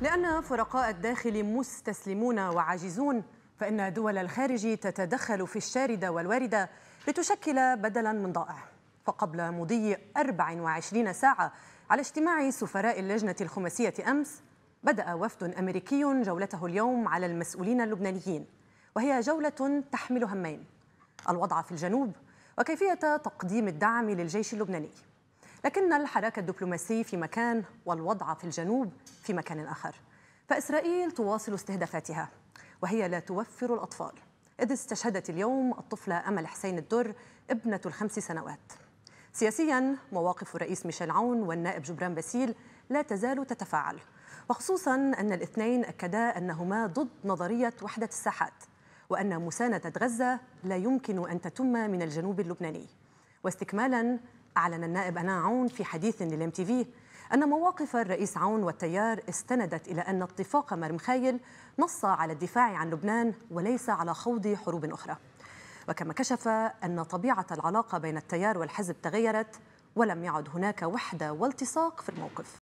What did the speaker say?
لأن فرقاء الداخل مستسلمون وعاجزون فإن دول الخارج تتدخل في الشاردة والواردة لتشكل بدلا من ضائع فقبل مضي 24 ساعة على اجتماع سفراء اللجنة الخماسية أمس بدأ وفد أمريكي جولته اليوم على المسؤولين اللبنانيين وهي جولة تحمل همين الوضع في الجنوب وكيفية تقديم الدعم للجيش اللبناني لكن الحراك الدبلوماسي في مكان والوضع في الجنوب في مكان آخر فإسرائيل تواصل استهدافاتها وهي لا توفر الأطفال إذ استشهدت اليوم الطفلة أمل حسين الدر ابنة الخمس سنوات سياسيا مواقف الرئيس ميشيل عون والنائب جبران باسيل لا تزال تتفاعل وخصوصا أن الاثنين أكدا أنهما ضد نظرية وحدة الساحات وأن مساندة غزة لا يمكن أن تتم من الجنوب اللبناني واستكمالا أعلن النائب انا عون في حديث للام تي في أن مواقف الرئيس عون والتيار استندت إلى أن اتفاق مرمخايل نص على الدفاع عن لبنان وليس على خوض حروب أخرى وكما كشف أن طبيعة العلاقة بين التيار والحزب تغيرت ولم يعد هناك وحدة والتصاق في الموقف